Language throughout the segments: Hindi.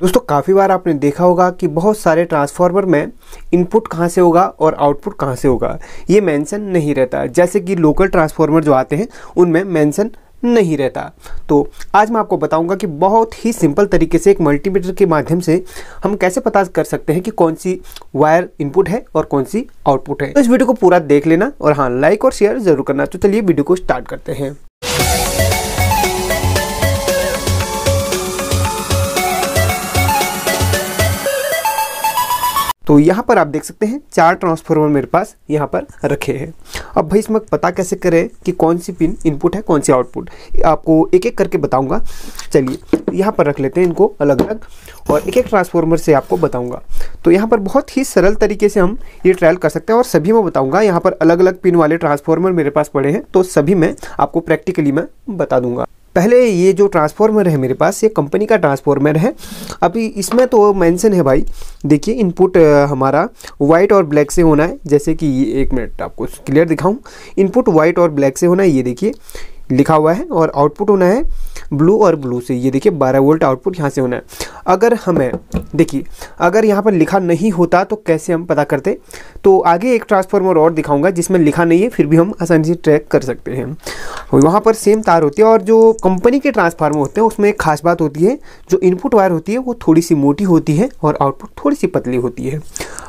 दोस्तों काफ़ी बार आपने देखा होगा कि बहुत सारे ट्रांसफार्मर में इनपुट कहाँ से होगा और आउटपुट कहाँ से होगा ये मेंशन नहीं रहता जैसे कि लोकल ट्रांसफार्मर जो आते हैं उनमें मेंशन नहीं रहता तो आज मैं आपको बताऊंगा कि बहुत ही सिंपल तरीके से एक मल्टीमीटर के माध्यम से हम कैसे पता कर सकते हैं कि कौन सी वायर इनपुट है और कौन सी आउटपुट है तो इस वीडियो को पूरा देख लेना और हाँ लाइक और शेयर जरूर करना तो चलिए वीडियो को स्टार्ट करते हैं तो यहाँ पर आप देख सकते हैं चार ट्रांसफार्मर मेरे पास यहाँ पर रखे हैं अब भाई इसमें पता कैसे करें कि कौन सी पिन इनपुट है कौन सी आउटपुट आपको एक एक करके बताऊँगा चलिए यहाँ पर रख लेते हैं इनको अलग अलग और एक एक ट्रांसफार्मर से आपको बताऊँगा तो यहाँ पर बहुत ही सरल तरीके से हम ये ट्रायल कर सकते हैं और सभी में बताऊँगा यहाँ पर अलग अलग पिन वाले ट्रांसफार्मर मेरे पास पड़े हैं तो सभी में आपको प्रैक्टिकली मैं बता दूँगा पहले ये जो ट्रांसफार्मर है मेरे पास ये कंपनी का ट्रांसफार्मर है अभी इसमें तो मेंशन है भाई देखिए इनपुट हमारा वाइट और ब्लैक से होना है जैसे कि ये एक मिनट आपको क्लियर दिखाऊँ इनपुट वाइट और ब्लैक से होना है ये देखिए लिखा हुआ है और आउटपुट होना है ब्लू और ब्लू से ये देखिए 12 वोल्ट आउटपुट यहाँ से होना है अगर हमें देखिए अगर यहाँ पर लिखा नहीं होता तो कैसे हम पता करते तो आगे एक ट्रांसफार्मर और दिखाऊंगा जिसमें लिखा नहीं है फिर भी हम आसानी से ट्रैक कर सकते हैं वहाँ पर सेम तार होती है और जो कंपनी के ट्रांसफार्मर होते हैं उसमें एक खास बात होती है जो इनपुट वायर होती है वो थोड़ी सी मोटी होती है और आउटपुट थोड़ी सी पतली होती है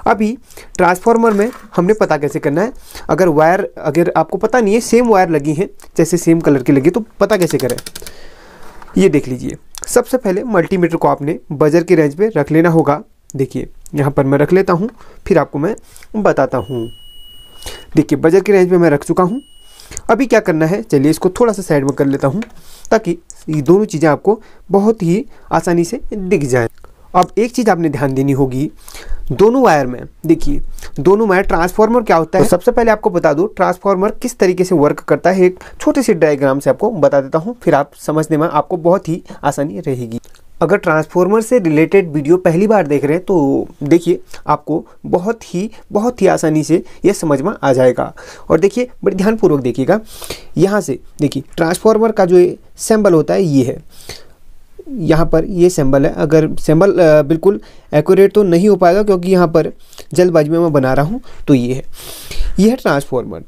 अभी ट्रांसफार्मर में हमने पता कैसे करना है अगर वायर अगर आपको पता नहीं है सेम वायर लगी है जैसे सेम कलर की लगी तो पता कैसे करें ये देख लीजिए सबसे पहले मल्टीमीटर को आपने बजर के रेंज पे रख लेना होगा देखिए यहाँ पर मैं रख लेता हूँ फिर आपको मैं बताता हूँ देखिए बजर के रेंज पे मैं रख चुका हूँ अभी क्या करना है चलिए इसको थोड़ा सा साइड में कर लेता हूँ ताकि ये दोनों चीज़ें आपको बहुत ही आसानी से दिख जाए अब एक चीज़ आपने ध्यान देनी होगी दोनों वायर में देखिए दोनों वायर ट्रांसफार्मर क्या होता तो है तो सबसे पहले आपको बता दूँ ट्रांसफार्मर किस तरीके से वर्क करता है एक छोटे से डायग्राम से आपको बता देता हूँ फिर आप समझने में आपको बहुत ही आसानी रहेगी अगर ट्रांसफार्मर से रिलेटेड वीडियो पहली बार देख रहे हैं तो देखिए आपको बहुत ही बहुत ही आसानी से यह समझ में आ जाएगा और देखिए बड़े ध्यानपूर्वक देखिएगा यहाँ से देखिए ट्रांसफार्मर का जो सैम्बल होता है ये है यहाँ पर ये सैम्बल है अगर सैम्बल बिल्कुल एक्यूरेट तो नहीं हो पाएगा क्योंकि यहाँ पर जल्दबाजी में मैं बना रहा हूँ तो ये है यह है ट्रांसफॉर्मर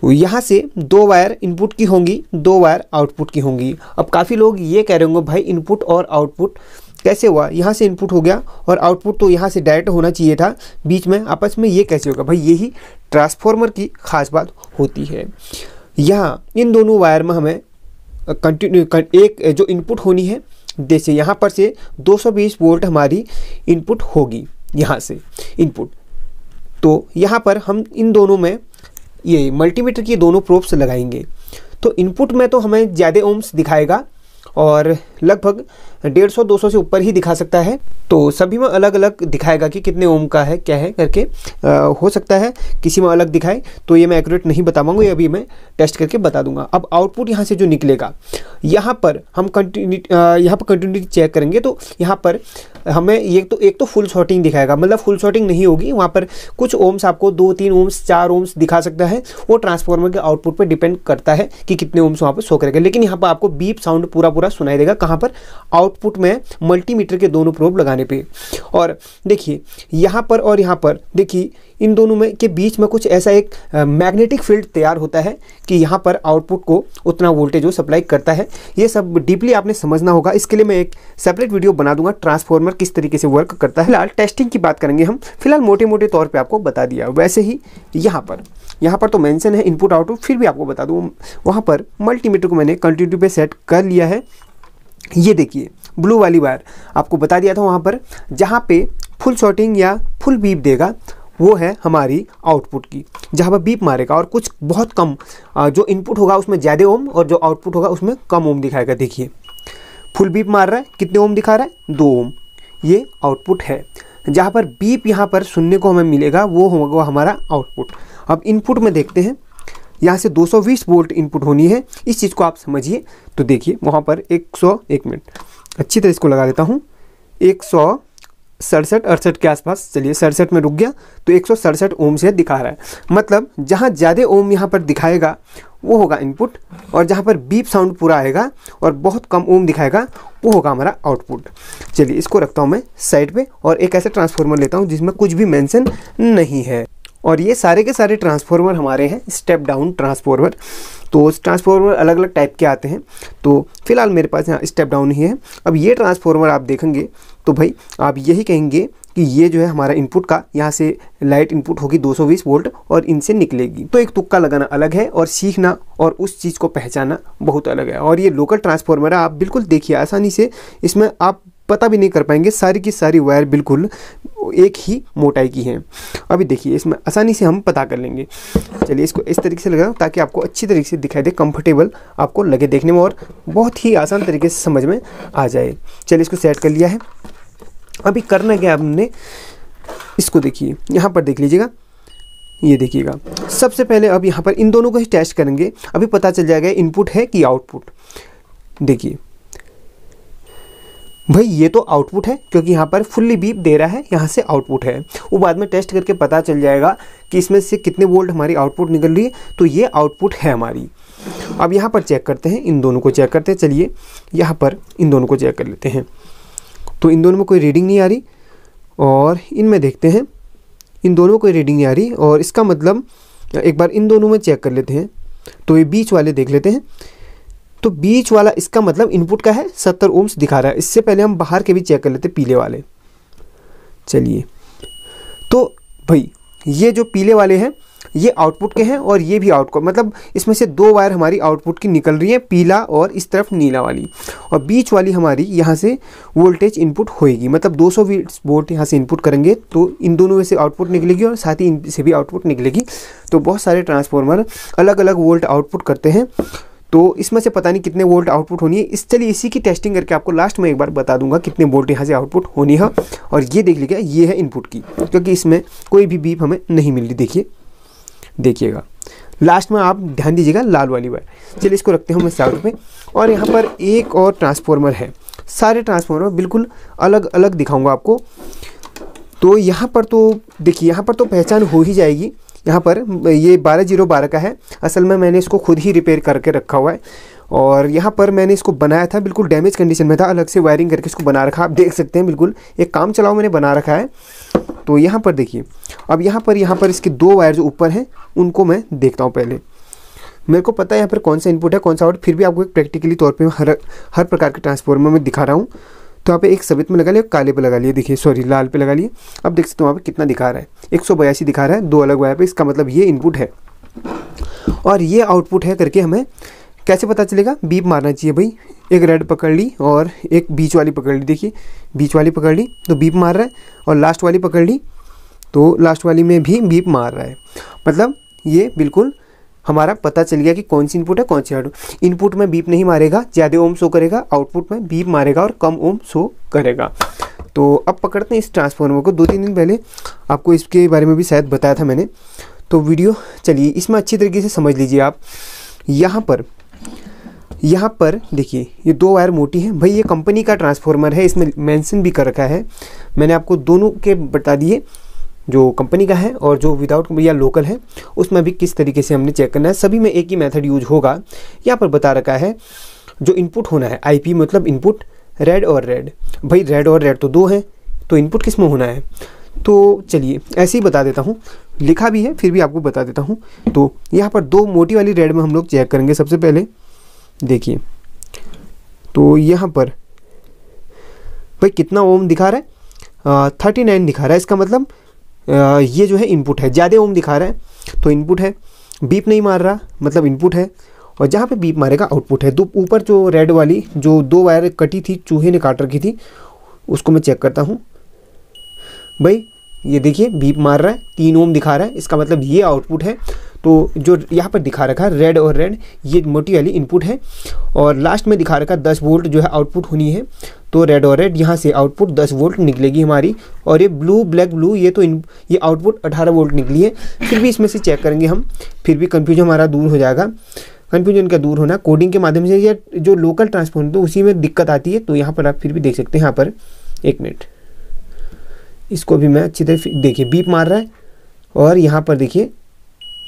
तो यहाँ से दो वायर इनपुट की होंगी दो वायर आउटपुट की होंगी अब काफ़ी लोग ये कह रहे होंगे भाई इनपुट और आउटपुट कैसे हुआ यहाँ से इनपुट हो गया और आउटपुट तो यहाँ से डायरेक्ट होना चाहिए था बीच में आपस में ये कैसे होगा भाई यही ट्रांसफॉर्मर की खास बात होती है यहाँ इन दोनों वायर में हमें कंटिन्यू एक जो इनपुट होनी है जैसे यहाँ पर से 220 वोल्ट हमारी इनपुट होगी यहाँ से इनपुट तो यहाँ पर हम इन दोनों में ये मल्टीमीटर की दोनों प्रोप्स लगाएंगे तो इनपुट में तो हमें ज़्यादा ओम्स दिखाएगा और लगभग डेढ़ सौ दो सौ से ऊपर ही दिखा सकता है तो सभी में अलग अलग दिखाएगा कि कितने ओम का है क्या है करके आ, हो सकता है किसी में अलग दिखाए तो ये मैं एक्यूरेट नहीं बता पाऊंगा ये अभी मैं टेस्ट करके बता दूंगा अब आउटपुट यहाँ से जो निकलेगा यहाँ पर हम कंटिन्यू यहाँ पर कंटिन्यूटी चेक करेंगे तो यहाँ पर हमें ये तो एक तो फुल शॉटिंग दिखाएगा मतलब फुल शॉटिंग नहीं होगी वहाँ पर कुछ ओम्स आपको दो तीन ओम्स चार ओम्स दिखा सकता है वो ट्रांसफॉर्मर के आउटपुट पर डिपेंड करता है कि कितने ओम्स वहाँ पर शो करेगा लेकिन यहाँ पर आपको बीप साउंड पूरा पूरा सुनाई देगा कहाँ पर आउट आउटपुट में मल्टीमीटर के दोनों प्रोब लगाने पे और देखिए यहाँ पर और यहाँ पर देखिए इन दोनों में के बीच में कुछ ऐसा एक मैग्नेटिक फील्ड तैयार होता है कि यहाँ पर आउटपुट को उतना वोल्टेज वो सप्लाई करता है ये सब डीपली आपने समझना होगा इसके लिए मैं एक सेपरेट वीडियो बना दूंगा ट्रांसफॉर्मर किस तरीके से वर्क करता है फिलहाल टेस्टिंग की बात करेंगे हम फिलहाल मोटे मोटे तौर पर आपको बता दिया वैसे ही यहाँ पर यहाँ पर तो मैंसन है इनपुट आउटपुट फिर भी आपको बता दूँ वहाँ पर मल्टीमीटर को मैंने कंटिन्यू पर सेट कर लिया है ये देखिए ब्लू वाली वायर आपको बता दिया था वहाँ पर जहाँ पे फुल शॉटिंग या फुल बीप देगा वो है हमारी आउटपुट की जहाँ पर बीप मारेगा और कुछ बहुत कम जो इनपुट होगा उसमें ज़्यादा ओम और जो आउटपुट होगा उसमें कम ओम दिखाएगा देखिए फुल बीप मार रहा है कितने ओम दिखा रहा है दो ओम ये आउटपुट है जहाँ पर बीप यहाँ पर सुनने को हमें मिलेगा वो होगा हमारा आउटपुट अब इनपुट में देखते हैं यहाँ से 220 वोल्ट इनपुट होनी है इस चीज़ को आप समझिए तो देखिए वहाँ पर 101 एक मिनट अच्छी तरह इसको लगा देता हूँ एक सौ सड़सठ अड़सठ के आसपास चलिए सड़सठ में रुक गया तो एक सौ सड़सठ ओम से दिखा रहा है मतलब जहाँ ज़्यादा ओम यहाँ पर दिखाएगा वो होगा इनपुट और जहाँ पर बीप साउंड पूरा आएगा और बहुत कम ओम दिखाएगा वो होगा हमारा आउटपुट चलिए इसको रखता हूँ मैं साइड पे और एक ऐसा ट्रांसफार्मर लेता हूँ जिसमें कुछ भी मैंसन नहीं है और ये सारे के सारे ट्रांसफार्मर हमारे हैं स्टेप डाउन ट्रांसफार्मर तो ट्रांसफार्मर अलग अलग टाइप के आते हैं तो फिलहाल मेरे पास यहाँ स्टेप डाउन ही है अब ये ट्रांसफार्मर आप देखेंगे तो भाई आप यही कहेंगे कि ये जो है हमारा इनपुट का यहाँ से लाइट इनपुट होगी 220 वोल्ट और इनसे निकलेगी तो एक तुक्का लगाना अलग है और सीखना और उस चीज़ को पहचाना बहुत अलग है और ये लोकल ट्रांसफार्मर है आप बिल्कुल देखिए आसानी से इसमें आप पता भी नहीं कर पाएंगे सारी की सारी वायर बिल्कुल एक ही मोटाई की है अभी देखिए इसमें आसानी से हम पता कर लेंगे चलिए इसको इस तरीके से लगाओ ताकि आपको अच्छी तरीके से दिखाई दे कंफर्टेबल आपको लगे देखने में और बहुत ही आसान तरीके से समझ में आ जाए चलिए इसको सेट कर लिया है अभी करना क्या हमने इसको देखिए यहाँ पर देख लीजिएगा ये देखिएगा सबसे पहले अब यहाँ पर इन दोनों को ही टेस्ट करेंगे अभी पता चल जाएगा इनपुट है कि आउटपुट देखिए भाई ये तो आउटपुट है क्योंकि यहाँ पर फुल्ली बीप दे रहा है यहाँ से आउटपुट है वो बाद में टेस्ट करके पता चल जाएगा कि इसमें से कितने वोल्ट हमारी आउटपुट निकल रही है तो ये आउटपुट है हमारी अब यहाँ पर चेक करते हैं इन दोनों को चेक करते हैं चलिए यहाँ पर इन दोनों को चेक कर लेते हैं तो इन दोनों में कोई रीडिंग नहीं आ रही और इनमें देखते हैं इन दोनों में कोई रीडिंग नहीं आ रही और इसका मतलब एक बार इन दोनों में चेक कर लेते हैं तो ये बीच वाले देख लेते हैं तो बीच वाला इसका मतलब इनपुट का है सत्तर ओम्स दिखा रहा है इससे पहले हम बाहर के भी चेक कर लेते पीले वाले चलिए तो भाई ये जो पीले वाले हैं ये आउटपुट के हैं और ये भी आउटपुट मतलब इसमें से दो वायर हमारी आउटपुट की निकल रही है पीला और इस तरफ नीला वाली और बीच वाली हमारी यहाँ से वोल्टेज इनपुट होएगी मतलब 200 सौ वोल्ट यहाँ से इनपुट करेंगे तो इन दोनों में से आउटपुट निकलेगी और साथ ही इन से भी आउटपुट निकलेगी तो बहुत सारे ट्रांसफॉर्मर अलग अलग वोल्ट आउटपुट करते हैं तो इसमें से पता नहीं कितने वोल्ट आउटपुट होनी है इस चलिए इसी की टेस्टिंग करके आपको लास्ट में एक बार बता दूंगा कितने वोल्ट यहाँ से आउटपुट होनी है और ये देख लीजिएगा ये है इनपुट की क्योंकि इसमें कोई भी बीप हमें नहीं मिल रही देखिए देखिएगा लास्ट में आप ध्यान दीजिएगा लाल वाली वायर चलिए इसको रखते हैं हमें साउथ में और यहाँ पर एक और ट्रांसफॉर्मर है सारे ट्रांसफॉर्मर बिल्कुल अलग अलग दिखाऊंगा आपको तो यहाँ पर तो देखिए यहाँ पर तो पहचान हो ही जाएगी यहाँ पर ये बारह जीरो बारह का है असल में मैंने इसको खुद ही रिपेयर करके रखा हुआ है और यहाँ पर मैंने इसको बनाया था बिल्कुल डैमेज कंडीशन में था अलग से वायरिंग करके इसको बना रखा आप देख सकते हैं बिल्कुल एक काम चलाओ मैंने बना रखा है तो यहाँ पर देखिए अब यहाँ पर यहाँ पर इसके दो वायर जो ऊपर हैं उनको मैं देखता हूँ पहले मेरे को पता है यहाँ पर कौन सा इनपुट है कौन सा आउट फिर भी आपको एक प्रैक्टिकली तौर पर हर हर प्रकार के ट्रांसफॉर्मर में दिखा रहा हूँ तो यहाँ पे एक सफ़ेद में लगा लिया काले पे लगा लिए देखिए सॉरी लाल पे लगा लिए अब देख सकते हो वहाँ पे कितना दिखा रहा है एक दिखा रहा है दो अलग वायर पे इसका मतलब ये इनपुट है और ये आउटपुट है करके हमें कैसे पता चलेगा बीप मारना चाहिए भाई एक रेड पकड़ ली और एक बीच वाली पकड़ ली देखिए बीच वाली पकड़ ली तो बीप मार रहा है और लास्ट वाली पकड़ ली तो लास्ट वाली में भी बीप मार रहा है मतलब ये बिल्कुल हमारा पता चल गया कि कौन सी इनपुट है कौन सी आउटपुट इनपुट में बीप नहीं मारेगा ज़्यादा ओम शो करेगा आउटपुट में बीप मारेगा और कम ओम शो करेगा तो अब पकड़ते हैं इस ट्रांसफार्मर को दो तीन दिन पहले आपको इसके बारे में भी शायद बताया था मैंने तो वीडियो चलिए इसमें अच्छी तरीके से समझ लीजिए आप यहाँ पर यहाँ पर देखिए ये दो वायर मोटी है भाई ये कंपनी का ट्रांसफॉर्मर है इसमें मेंशन भी कर रखा है मैंने आपको दोनों के बता दिए जो कंपनी का है और जो विदाउट या लोकल है उसमें भी किस तरीके से हमने चेक करना है सभी में एक ही मेथड यूज होगा यहाँ पर बता रखा है जो इनपुट होना है आईपी मतलब इनपुट रेड और रेड भाई रेड और रेड तो दो हैं तो इनपुट किस में होना है तो चलिए ऐसे ही बता देता हूँ लिखा भी है फिर भी आपको बता देता हूँ तो यहाँ पर दो मोटी वाली रेड में हम लोग चेक करेंगे सबसे पहले देखिए तो यहाँ पर भाई कितना ओम दिखा रहा है थर्टी नाइन दिखा रहा है इसका मतलब ये जो है इनपुट है ज़्यादा ओम दिखा रहा है तो इनपुट है बीप नहीं मार रहा मतलब इनपुट है और जहाँ पे बीप मारेगा आउटपुट है तो ऊपर जो रेड वाली जो दो वायर कटी थी चूहे ने काट रखी थी उसको मैं चेक करता हूँ भाई ये देखिए बीप मार रहा है तीन ओम दिखा रहा है इसका मतलब ये आउटपुट है तो जो यहाँ पर दिखा रखा है रेड और रेड ये मोटी वाली इनपुट है और लास्ट में दिखा रखा है दस वोल्ट जो है आउटपुट होनी है तो रेड और रेड यहाँ से आउटपुट 10 वोल्ट निकलेगी हमारी और ये ब्लू ब्लैक ब्लू ये तो इन ये आउटपुट 18 वोल्ट निकली है फिर भी इसमें से चेक करेंगे हम फिर भी कन्फ्यूजन हमारा दूर हो जाएगा कन्फ्यूजन का दूर होना कोडिंग के माध्यम से या जो लोकल ट्रांसफॉर्मर तो उसी में दिक्कत आती है तो यहाँ पर आप फिर भी देख सकते हैं यहाँ पर एक मिनट इसको भी मैं अच्छी तरह देखिए बीप मार रहा है और यहाँ पर देखिए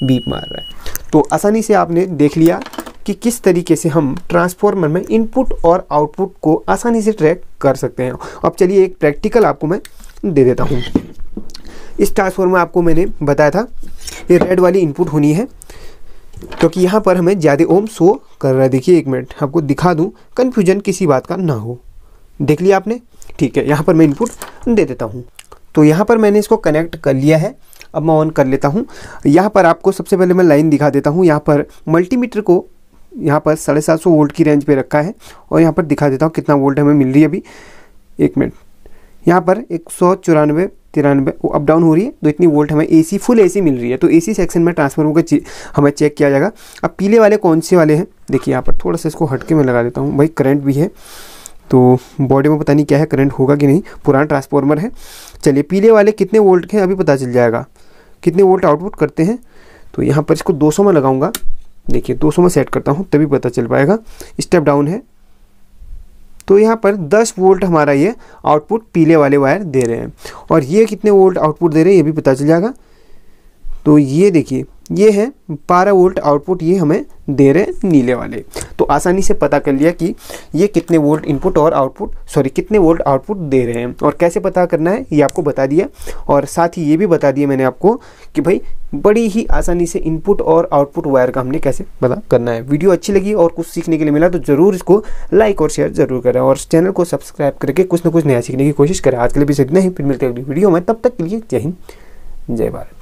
बीप मार रहा है तो आसानी से आपने देख लिया कि किस तरीके से हम ट्रांसफॉर्मर में इनपुट और आउटपुट को आसानी से ट्रैक कर सकते हैं अब चलिए एक प्रैक्टिकल आपको मैं दे देता हूँ इस ट्रांसफॉर्मर आपको मैंने बताया था ये रेड वाली इनपुट होनी है क्योंकि तो यहाँ पर हमें ज़्यादा ओम शो कर रहा है देखिए एक मिनट आपको दिखा दूँ कन्फ्यूजन किसी बात का ना हो देख लिया आपने ठीक है यहाँ पर मैं इनपुट दे देता हूँ तो यहाँ पर मैंने इसको कनेक्ट कर लिया है अब मैं ऑन कर लेता हूँ यहाँ पर आपको सबसे पहले मैं लाइन दिखा देता हूँ यहाँ पर मल्टीमीटर को यहाँ पर साढ़े सात सौ वोल्ट की रेंज पे रखा है और यहाँ पर दिखा देता हूँ कितना वोल्ट हमें मिल रही है अभी एक मिनट यहाँ पर एक सौ चौरानवे तिरानवे वो अप डाउन हो रही है तो इतनी वोल्ट हमें एसी फुल एसी मिल रही है तो एसी सेक्शन में ट्रांसफार्मर को हमें चेक किया जाएगा अब पीले वाले कौन से वाले हैं देखिए यहाँ पर थोड़ा सा इसको हट के मैं लगा देता हूँ भाई करंट भी है तो बॉडी में पता नहीं क्या है करंट होगा कि नहीं पुराना ट्रांसफार्मर है चलिए पीले वाले कितने वोल्ट के हैं अभी पता चल जाएगा कितने वोल्ट आउटपुट करते हैं तो यहाँ पर इसको 200 में लगाऊंगा देखिए 200 में सेट करता हूँ तभी पता चल पाएगा स्टेप डाउन है तो यहाँ पर 10 वोल्ट हमारा ये आउटपुट पीले वाले वायर दे रहे हैं और ये कितने वोल्ट आउटपुट दे रहे हैं ये भी पता चल जाएगा तो ये देखिए ये है 12 वोल्ट आउटपुट ये हमें दे रहे नीले वाले तो आसानी से पता कर लिया कि ये कितने वोल्ट इनपुट और आउटपुट सॉरी कितने वोल्ट आउटपुट दे रहे हैं और कैसे पता करना है ये आपको बता दिया और साथ ही ये भी बता दिया मैंने आपको कि भाई बड़ी ही आसानी से इनपुट और आउटपुट वायर का हमने कैसे पता करना है वीडियो अच्छी लगी और कुछ सीखने के लिए मिला तो ज़रूर इसको लाइक और शेयर जरूर करें और चैनल को सब्सक्राइब करके कुछ ना कुछ नया सीखने की कोशिश करें आज के लिए भी सीखना ही फिर मिलते हैं अगली वीडियो में तब तक के लिए जय हिंद जय भारत